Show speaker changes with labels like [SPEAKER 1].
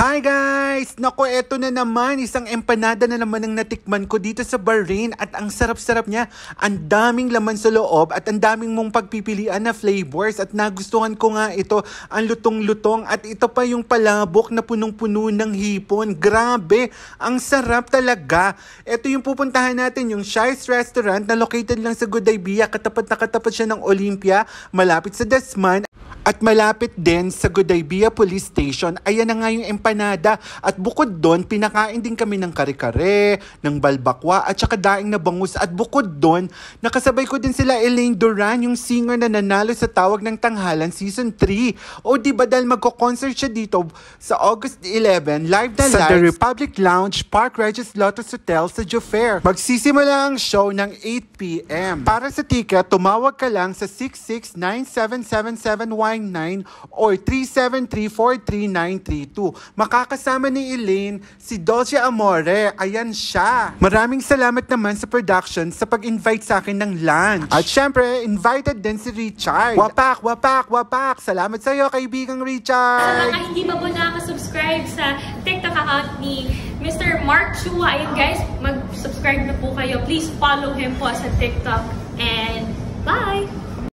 [SPEAKER 1] Hi guys! Naku, eto na naman. Isang empanada na naman ang natikman ko dito sa Bahrain at ang sarap-sarap niya. Ang daming laman sa loob at ang daming mong pagpipilian na flavors at nagustuhan ko nga ito. Ang lutong-lutong at ito pa yung palabok na punong-puno ng hipon. Grabe! Ang sarap talaga! Ito yung pupuntahan natin, yung Shice Restaurant na located lang sa Godaybia. Katapat na katapat siya ng Olympia, malapit sa Desman. At malapit din sa Godaybia Police Station, ayan na nga yung empanada. At bukod doon, pinakain din kami ng kare-kare, ng balbakwa, at saka daing na bangus. At bukod doon, nakasabay ko din sila Elaine Duran, yung singer na nanalo sa Tawag ng Tanghalan Season 3. O di ba dahil magko-concert siya dito sa August 11, live na live. Sa The Republic Lounge, Park Regis Lotus Hotel sa Juffair. Magsisimula ang show ng 8pm. Para sa ticket, tumawag ka lang sa 6697771 0999 or 373-43932. Makakasama ni Elaine, si Dolce Amore. Ayan siya. Maraming salamat naman sa production sa pag-invite sa akin ng lunch. At syempre, invited din si Richard. Wapak, wapak, wapak. Salamat sa iyo, kaibigang Richard. Sa mga
[SPEAKER 2] hindi pa po subscribe sa TikTok account ni Mr. Mark Chua. Ayun guys, mag-subscribe na po kayo. Please follow him po sa TikTok. And bye!